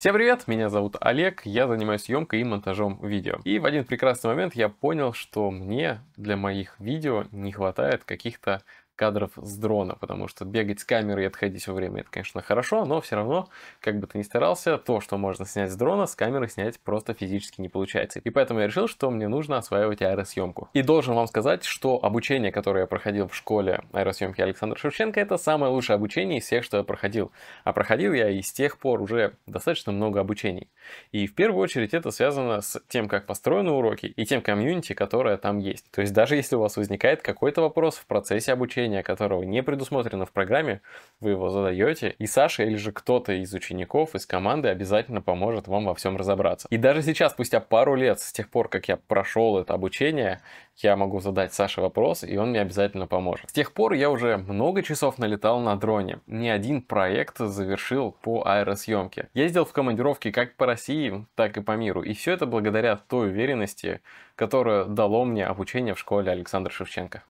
Всем привет, меня зовут Олег, я занимаюсь съемкой и монтажом видео. И в один прекрасный момент я понял, что мне для моих видео не хватает каких-то кадров с дрона, потому что бегать с камерой и отходить все время, это, конечно, хорошо, но все равно, как бы ты ни старался, то, что можно снять с дрона, с камеры снять просто физически не получается. И поэтому я решил, что мне нужно осваивать аэросъемку. И должен вам сказать, что обучение, которое я проходил в школе аэросъемки Александра Шевченко, это самое лучшее обучение из всех, что я проходил. А проходил я и с тех пор уже достаточно много обучений. И в первую очередь это связано с тем, как построены уроки и тем комьюнити, которое там есть. То есть даже если у вас возникает какой-то вопрос в процессе обучения, направление которого не предусмотрено в программе, вы его задаете, и Саша или же кто-то из учеников, из команды обязательно поможет вам во всем разобраться. И даже сейчас, спустя пару лет с тех пор, как я прошел это обучение, я могу задать Саше вопрос, и он мне обязательно поможет. С тех пор я уже много часов налетал на дроне. Ни один проект завершил по аэросъемке. Ездил в командировки как по России, так и по миру. И все это благодаря той уверенности, которую дало мне обучение в школе Александра Шевченко.